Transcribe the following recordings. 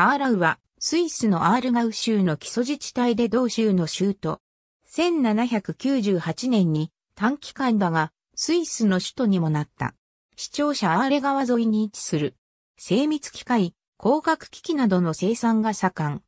アーラウは、スイスのアールガウ州の基礎自治体で同州の州都。1798年に短期間だが、スイスの首都にもなった。市庁舎アーレ川沿いに位置する。精密機械、光学機器などの生産が盛ん。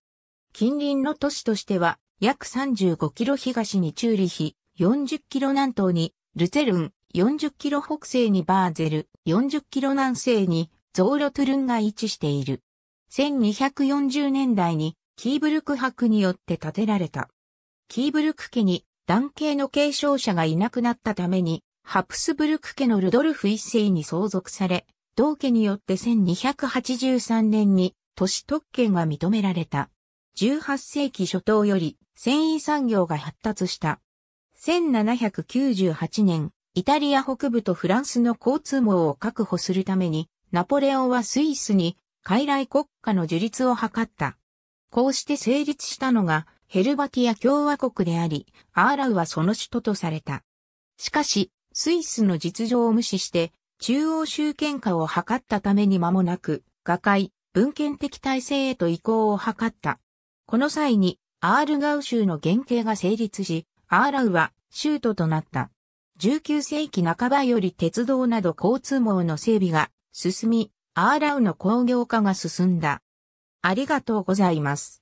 近隣の都市としては、約35キロ東にチューリヒ、40キロ南東にルツェルン、40キロ北西にバーゼル、40キロ南西にゾーロトゥルンが位置している。1240年代にキーブルク博によって建てられた。キーブルク家に男系の継承者がいなくなったために、ハプスブルク家のルドルフ一世に相続され、同家によって1283年に都市特権が認められた。18世紀初頭より繊維産業が発達した。1798年、イタリア北部とフランスの交通網を確保するために、ナポレオンはスイスに傀儡国家の樹立を図った。こうして成立したのがヘルバティア共和国であり、アーラウはその首都とされた。しかし、スイスの実情を無視して、中央集権化を図ったために間もなく、瓦解、文献的体制へと移行を図った。この際に、アールガウ州の原型が成立し、アーラウは州都となった。19世紀半ばより鉄道など交通網の整備が進み、アーラウの工業化が進んだ。ありがとうございます。